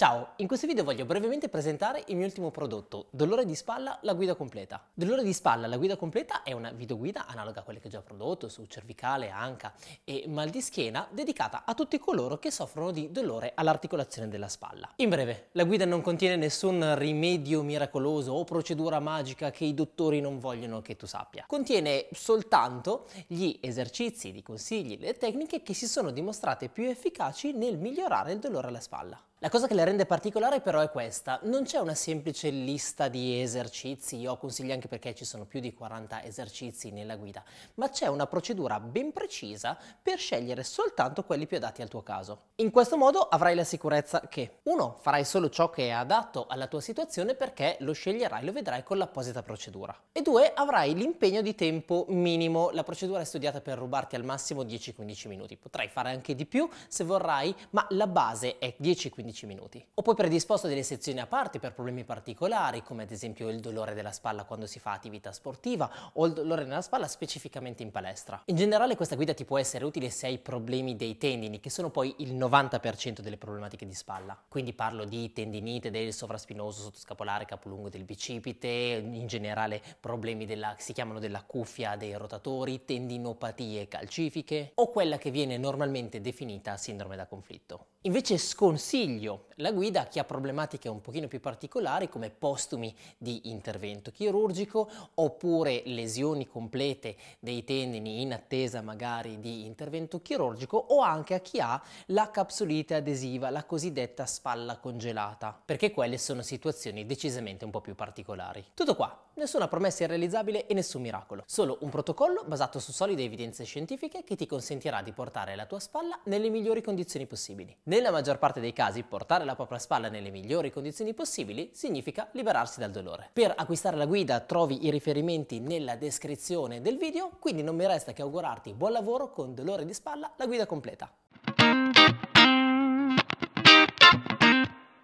Ciao, in questo video voglio brevemente presentare il mio ultimo prodotto, Dolore di spalla, la guida completa. Dolore di spalla, la guida completa è una videoguida analoga a quelle che ho già prodotto su cervicale, anca e mal di schiena dedicata a tutti coloro che soffrono di dolore all'articolazione della spalla. In breve, la guida non contiene nessun rimedio miracoloso o procedura magica che i dottori non vogliono che tu sappia. Contiene soltanto gli esercizi, i consigli, le tecniche che si sono dimostrate più efficaci nel migliorare il dolore alla spalla. La cosa che la rende particolare però è questa, non c'è una semplice lista di esercizi, io consiglio anche perché ci sono più di 40 esercizi nella guida, ma c'è una procedura ben precisa per scegliere soltanto quelli più adatti al tuo caso. In questo modo avrai la sicurezza che 1. farai solo ciò che è adatto alla tua situazione perché lo sceglierai, e lo vedrai con l'apposita procedura e 2. avrai l'impegno di tempo minimo, la procedura è studiata per rubarti al massimo 10-15 minuti, potrai fare anche di più se vorrai, ma la base è 10-15 minuti. 15 minuti. Ho poi predisposto delle sezioni a parte per problemi particolari, come ad esempio il dolore della spalla quando si fa attività sportiva o il dolore nella spalla specificamente in palestra. In generale questa guida ti può essere utile se hai problemi dei tendini, che sono poi il 90% delle problematiche di spalla. Quindi parlo di tendinite del sovraspinoso sottoscapolare capolungo del bicipite, in generale problemi della, si chiamano della cuffia dei rotatori, tendinopatie calcifiche o quella che viene normalmente definita sindrome da conflitto. Invece sconsiglio la guida a chi ha problematiche un pochino più particolari come postumi di intervento chirurgico oppure lesioni complete dei tendini in attesa magari di intervento chirurgico o anche a chi ha la capsulite adesiva, la cosiddetta spalla congelata, perché quelle sono situazioni decisamente un po' più particolari. Tutto qua, nessuna promessa irrealizzabile e nessun miracolo, solo un protocollo basato su solide evidenze scientifiche che ti consentirà di portare la tua spalla nelle migliori condizioni possibili. Nella maggior parte dei casi portare la la propria spalla nelle migliori condizioni possibili significa liberarsi dal dolore. Per acquistare la guida trovi i riferimenti nella descrizione del video, quindi non mi resta che augurarti buon lavoro con dolore di spalla la guida completa.